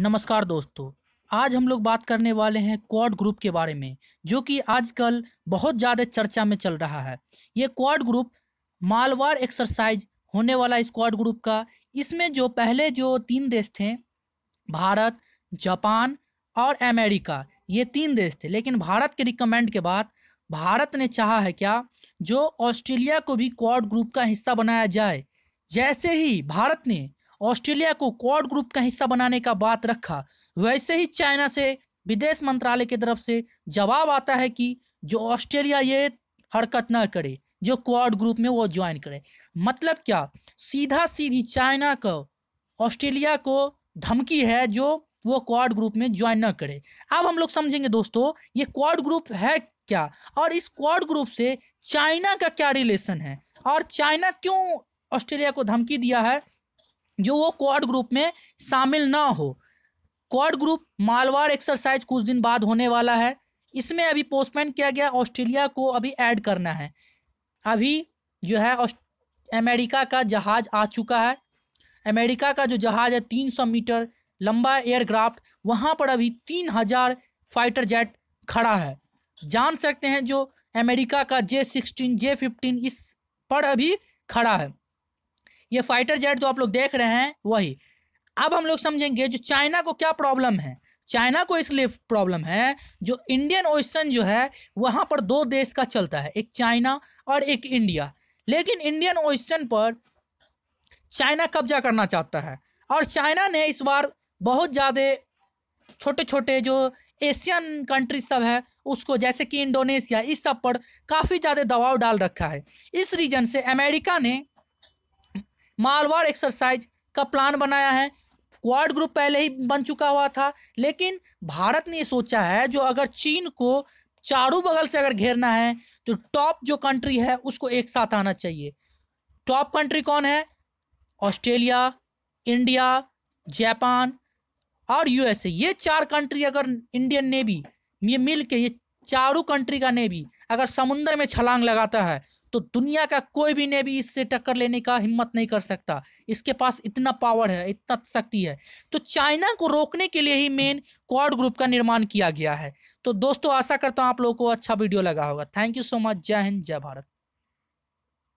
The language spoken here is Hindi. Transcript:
नमस्कार दोस्तों आज हम लोग बात करने वाले हैं क्वाड ग्रुप के बारे में जो कि आजकल बहुत ज़्यादा चर्चा में चल रहा है ये क्वाड ग्रुप मालवार एक्सरसाइज होने वाला स्क्वाड ग्रुप का इसमें जो पहले जो तीन देश थे भारत जापान और अमेरिका ये तीन देश थे लेकिन भारत के रिकमेंड के बाद भारत ने चाहा है क्या जो ऑस्ट्रेलिया को भी क्वाड ग्रुप का हिस्सा बनाया जाए जैसे ही भारत ने ऑस्ट्रेलिया को क्वाड ग्रुप का हिस्सा बनाने का बात रखा वैसे ही चाइना से विदेश मंत्रालय की तरफ से जवाब आता है कि जो ऑस्ट्रेलिया ये हरकत ना करे जो क्वाड ग्रुप में वो ज्वाइन करे मतलब क्या सीधा सीधी चाइना को ऑस्ट्रेलिया को धमकी है जो वो क्वाड ग्रुप में ज्वाइन ना करे अब हम लोग समझेंगे दोस्तों ये क्वाड ग्रुप है क्या और इस क्वाड ग्रुप से चाइना का क्या रिलेशन है और चाइना क्यों ऑस्ट्रेलिया को धमकी दिया है जो वो क्वाड ग्रुप में शामिल ना हो क्वाड ग्रुप मालवाड़ एक्सरसाइज कुछ दिन बाद होने वाला है इसमें अभी पोस्टमैन किया गया ऑस्ट्रेलिया को अभी ऐड करना है अभी जो है अमेरिका का जहाज आ चुका है अमेरिका का जो जहाज है 300 मीटर लंबा एयरक्राफ्ट वहां पर अभी 3000 फाइटर जेट खड़ा है जान सकते हैं जो अमेरिका का जे सिक्सटीन जे फिफ्टीन इस पर अभी खड़ा है ये फाइटर जेट जो आप लोग देख रहे हैं वही अब हम लोग समझेंगे जो चाइना को क्या प्रॉब्लम है चाइना को इसलिए प्रॉब्लम है जो इंडियन ओशन जो है वहां पर दो देश का चलता है एक चाइना और एक इंडिया लेकिन इंडियन ओशन पर चाइना कब्जा करना चाहता है और चाइना ने इस बार बहुत ज़्यादा छोटे छोटे जो एशियन कंट्री सब है उसको जैसे कि इंडोनेशिया इस सब पर काफ़ी ज़्यादा दबाव डाल रखा है इस रीजन से अमेरिका ने मालवाड़ एक्सरसाइज का प्लान बनाया है क्वाड ग्रुप पहले ही बन चुका हुआ था लेकिन भारत ने सोचा है जो अगर चीन को चारों बगल से अगर घेरना है तो टॉप जो कंट्री है उसको एक साथ आना चाहिए टॉप कंट्री कौन है ऑस्ट्रेलिया इंडिया जापान और यूएसए ये चार कंट्री अगर इंडियन नेवी ये मिल के ये चारों कंट्री का नेवी अगर समुन्द्र में छलांग लगाता है तो दुनिया का कोई भी नेवी इससे टक्कर लेने का हिम्मत नहीं कर सकता इसके पास इतना पावर है इतना शक्ति है तो चाइना को रोकने के लिए ही मेन क्वाड ग्रुप का निर्माण किया गया है तो दोस्तों आशा करता हूँ आप लोगों को अच्छा वीडियो लगा होगा थैंक यू सो मच जय हिंद जय भारत